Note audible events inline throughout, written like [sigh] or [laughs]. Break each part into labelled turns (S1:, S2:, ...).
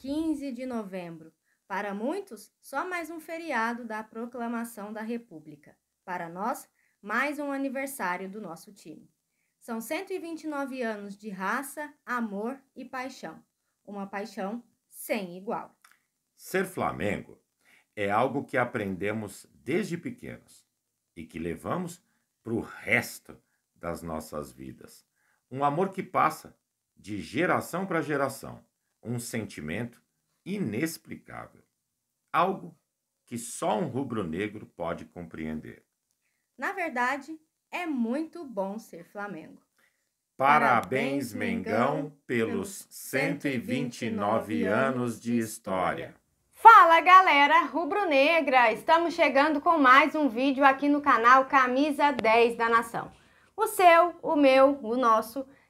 S1: 15 de novembro. Para muitos, só mais um feriado da proclamação da República. Para nós, mais um aniversário do nosso time. São 129 anos de raça, amor e paixão. Uma paixão sem igual.
S2: Ser Flamengo é algo que aprendemos desde pequenos e que levamos para o resto das nossas vidas. Um amor que passa de geração para geração um sentimento inexplicável, algo que só um rubro-negro pode compreender.
S1: Na verdade, é muito bom ser Flamengo.
S2: Parabéns, Mengão, pelos 129 anos de história.
S1: Fala galera rubro-negra! Estamos chegando com mais um vídeo aqui no canal Camisa 10 da Nação. O seu, o meu, o nosso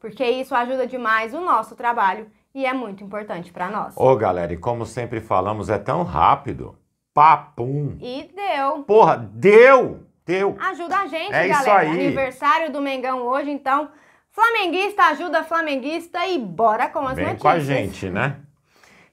S1: porque isso ajuda demais o nosso trabalho e é muito importante para nós. Ô,
S2: galera, e como sempre falamos, é tão rápido. Papum.
S1: E deu.
S2: Porra, deu! Deu.
S1: Ajuda a gente, é galera. Isso aí. Aniversário do Mengão hoje, então, flamenguista ajuda flamenguista e bora com as Vem notícias. com a
S2: gente, né?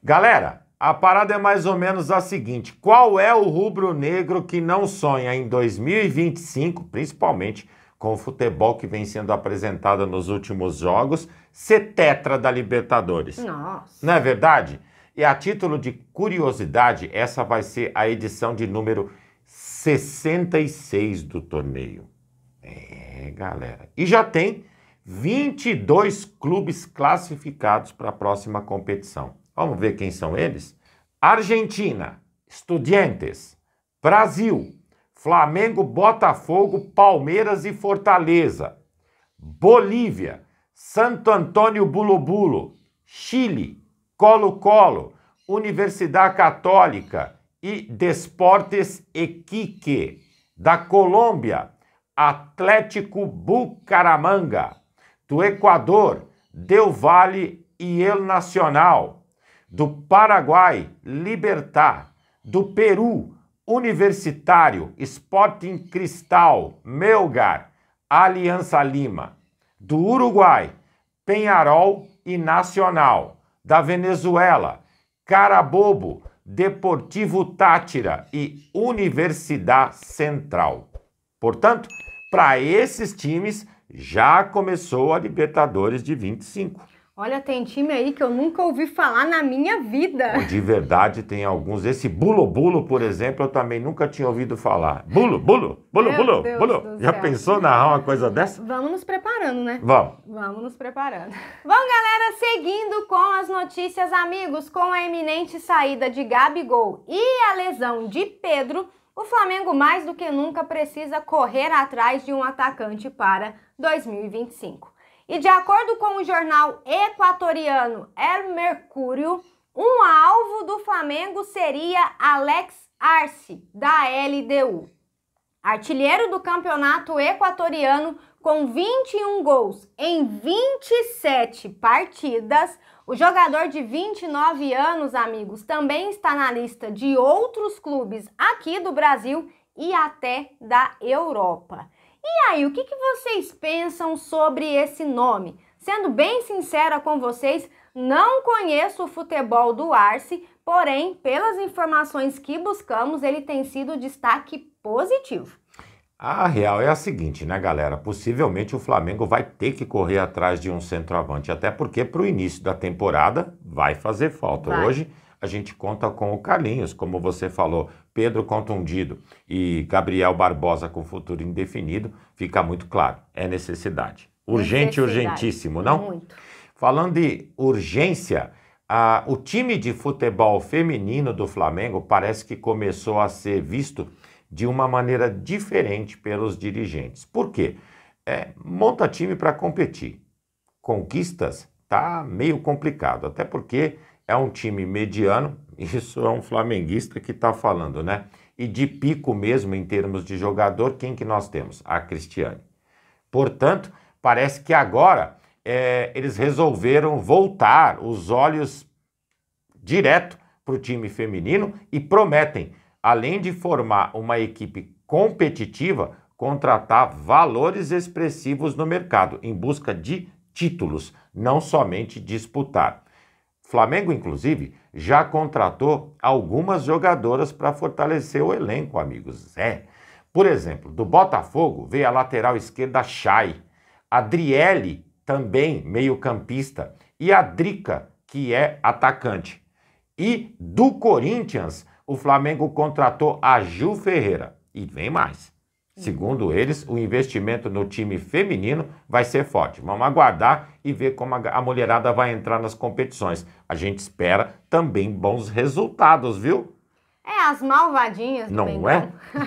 S2: Galera, a parada é mais ou menos a seguinte: qual é o rubro-negro que não sonha em 2025, principalmente com o futebol que vem sendo apresentado nos últimos jogos, ser tetra da Libertadores.
S1: Nossa.
S2: Não é verdade? E a título de curiosidade, essa vai ser a edição de número 66 do torneio. É, galera. E já tem 22 clubes classificados para a próxima competição. Vamos ver quem são eles? Argentina, Estudiantes, Brasil, Flamengo, Botafogo, Palmeiras e Fortaleza. Bolívia, Santo Antônio Bulubulo; Chile, Colo-Colo, Universidade Católica e Desportes Equique Da Colômbia, Atlético Bucaramanga. Do Equador, Del Valle e El Nacional. Do Paraguai, Libertar. Do Peru, Universitário, Sporting Cristal, Melgar, Aliança Lima. Do Uruguai, Penharol e Nacional. Da Venezuela, Carabobo, Deportivo Tátira e Universidade Central. Portanto, para esses times já começou a Libertadores de 25.
S1: Olha, tem time aí que eu nunca ouvi falar na minha vida.
S2: De verdade, tem alguns. Esse Bulo Bulo, por exemplo, eu também nunca tinha ouvido falar. Bulo, Bulo, Bulo, Meu Bulo, Deus Bulo. Já céu. pensou narrar uma coisa dessa?
S1: Vamos nos preparando, né? Vamos. Vamos nos preparando. Bom, galera, seguindo com as notícias, amigos, com a iminente saída de Gabigol e a lesão de Pedro, o Flamengo mais do que nunca precisa correr atrás de um atacante para 2025. E de acordo com o jornal equatoriano El Mercúrio, um alvo do Flamengo seria Alex Arce, da LDU. Artilheiro do campeonato equatoriano com 21 gols em 27 partidas, o jogador de 29 anos, amigos, também está na lista de outros clubes aqui do Brasil e até da Europa. E aí, o que, que vocês pensam sobre esse nome? Sendo bem sincera com vocês, não conheço o futebol do Arce, porém, pelas informações que buscamos, ele tem sido destaque positivo.
S2: A real é a seguinte, né, galera? Possivelmente o Flamengo vai ter que correr atrás de um centroavante, até porque para o início da temporada vai fazer falta. Vai. Hoje a gente conta com o Carlinhos, como você falou. Pedro contundido e Gabriel Barbosa com futuro indefinido, fica muito claro, é necessidade. Urgente, necessidade. urgentíssimo, não? Muito. Falando de urgência, o time de futebol feminino do Flamengo parece que começou a ser visto de uma maneira diferente pelos dirigentes. Por quê? É, monta time para competir. Conquistas tá meio complicado, até porque é um time mediano, [laughs] isso é um flamenguista que está falando, né? E de pico mesmo em termos de jogador, quem que nós temos? A Cristiane. Portanto, parece que agora é, eles resolveram voltar os olhos direto para o time feminino e prometem, além de formar uma equipe competitiva, contratar valores expressivos no mercado em busca de títulos, não somente disputar. Flamengo, inclusive, já contratou algumas jogadoras para fortalecer o elenco, amigos. É. Por exemplo, do Botafogo veio a lateral esquerda Chay, a Driele, também meio-campista, e a Drica, que é atacante. E do Corinthians, o Flamengo contratou a Ju Ferreira. E vem mais. Segundo eles, o investimento no time feminino vai ser forte. Vamos aguardar e ver como a mulherada vai entrar nas competições. A gente espera também bons resultados, viu?
S1: É, as malvadinhas do Não Bengão. é? [laughs]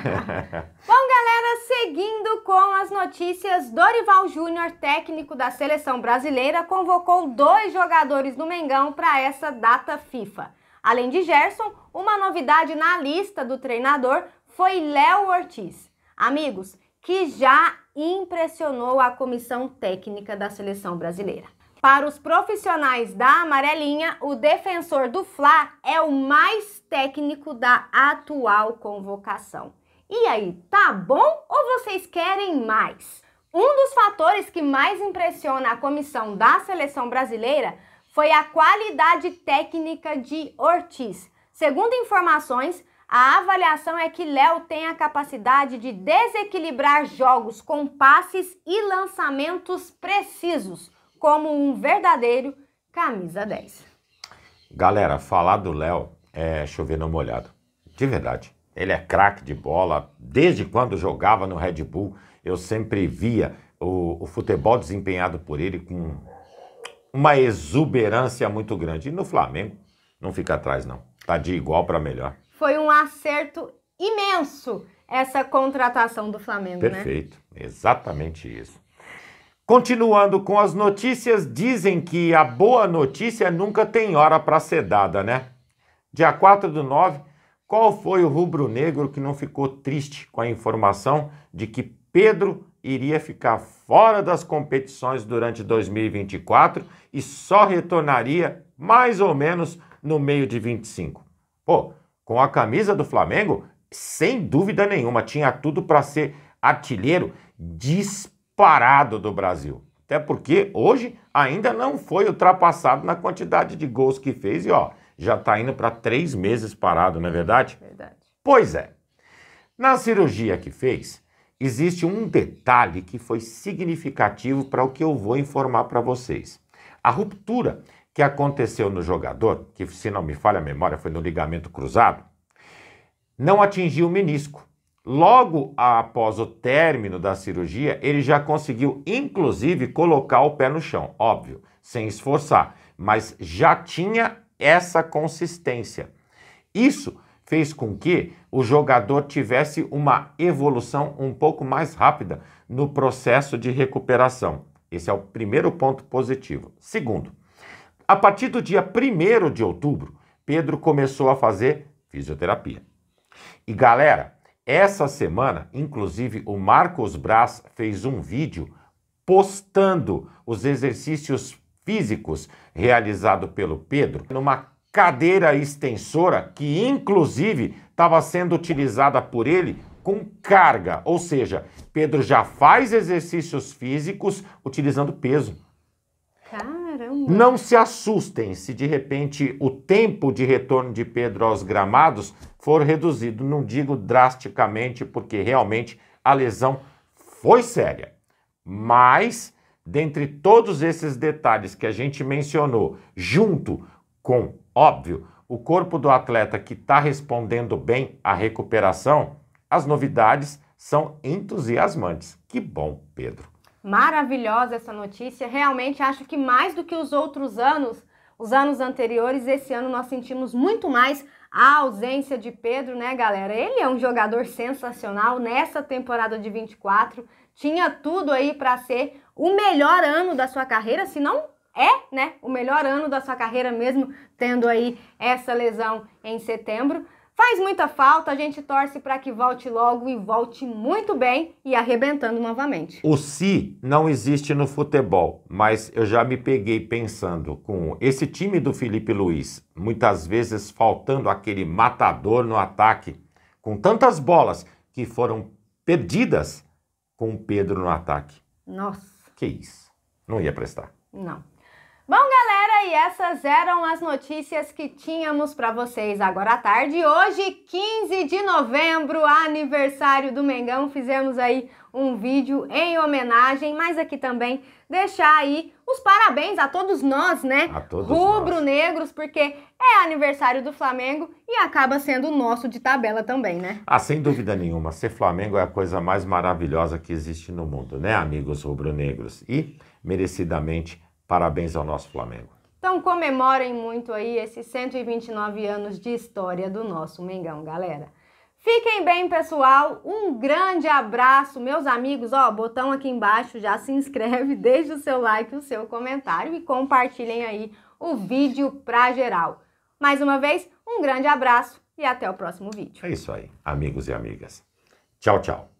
S1: Bom, galera, seguindo com as notícias, Dorival Júnior, técnico da seleção brasileira, convocou dois jogadores do Mengão para essa data FIFA. Além de Gerson, uma novidade na lista do treinador foi Léo Ortiz amigos, que já impressionou a comissão técnica da seleção brasileira. Para os profissionais da amarelinha, o defensor do Fla é o mais técnico da atual convocação. E aí, tá bom ou vocês querem mais? Um dos fatores que mais impressiona a comissão da seleção brasileira foi a qualidade técnica de Ortiz. Segundo informações, a avaliação é que Léo tem a capacidade de desequilibrar jogos com passes e lançamentos precisos, como um verdadeiro camisa 10.
S2: Galera, falar do Léo é chover no molhado, De verdade. Ele é craque de bola. Desde quando jogava no Red Bull, eu sempre via o, o, futebol desempenhado por ele com uma exuberância muito grande. E no Flamengo, não fica atrás, não. Tá de igual para melhor
S1: acerto imenso essa contratação do Flamengo, né? Perfeito,
S2: né? exatamente isso. Continuando com as notícias, dizem que a boa notícia nunca tem hora para ser dada, né? Dia 4 do 9, qual foi o rubro-negro que não ficou triste com a informação de que Pedro iria ficar fora das competições durante 2024 e só retornaria mais ou menos no meio de 25? Pô, com a camisa do Flamengo, sem dúvida nenhuma, tinha tudo para ser artilheiro disparado do Brasil. Até porque hoje ainda não foi ultrapassado na quantidade de gols que fez e ó, já está indo para três meses parado, não é verdade? Verdade. Pois é. Na cirurgia que fez, existe um detalhe que foi significativo para o que eu vou informar para vocês. A ruptura que aconteceu no jogador, que se não me falha a memória, foi no ligamento cruzado, não atingiu o menisco. Logo após o término da cirurgia, ele já conseguiu, inclusive, colocar o pé no chão, óbvio, sem esforçar, mas já tinha essa consistência. Isso fez com que o jogador tivesse uma evolução um pouco mais rápida no processo de recuperação. Esse é o primeiro ponto positivo. Segundo, a partir do dia 1 de outubro, Pedro começou a fazer fisioterapia. E galera, essa semana, inclusive, o Marcos Braz fez um vídeo postando os exercícios físicos realizados pelo Pedro numa cadeira extensora que inclusive estava sendo utilizada por ele com carga, ou seja, Pedro já faz exercícios físicos utilizando peso.
S1: Caramba. Não se
S2: assustem se de repente o tempo de retorno de Pedro aos gramados for reduzido. Não digo drasticamente, porque realmente a lesão foi séria. Mas, dentre todos esses detalhes que a gente mencionou, junto com, óbvio, o corpo do atleta que está respondendo bem à recuperação, as novidades são entusiasmantes. Que bom, Pedro!
S1: maravilhosa essa notícia. Realmente acho que mais do que os outros anos, os anos anteriores, esse ano nós sentimos muito mais a ausência de Pedro, né, galera? Ele é um jogador sensacional nessa temporada de 24. Tinha tudo aí para ser o melhor ano da sua carreira, se não é, né, o melhor ano da sua carreira mesmo tendo aí essa lesão em setembro. Faz muita falta, a gente torce para que volte logo e volte muito bem e arrebentando novamente.
S2: O se não existe no futebol, mas eu já me peguei pensando com esse time do Felipe Luiz, muitas vezes faltando aquele matador no ataque, com tantas bolas que foram perdidas com o Pedro no ataque. Nossa. Que isso? Não ia prestar. Não
S1: e essas eram as notícias que tínhamos para vocês agora à tarde. Hoje, 15 de novembro, aniversário do Mengão, fizemos aí um vídeo em homenagem, mas aqui também deixar aí os parabéns a todos nós, né? A todos Rubro-negros, porque é aniversário do Flamengo e acaba sendo o nosso de tabela também, né?
S2: Ah, sem dúvida nenhuma. Ser Flamengo é a coisa mais maravilhosa que existe no mundo, né, amigos rubro-negros? E merecidamente parabéns ao nosso Flamengo.
S1: Então comemorem muito aí esses 129 anos de história do nosso Mengão, galera. Fiquem bem, pessoal. Um grande abraço, meus amigos. Ó, botão aqui embaixo, já se inscreve, [laughs] deixa o seu like, o seu comentário e compartilhem aí o vídeo pra geral. Mais uma vez, um grande abraço e até o próximo vídeo.
S2: É isso aí, amigos e amigas. Tchau, tchau.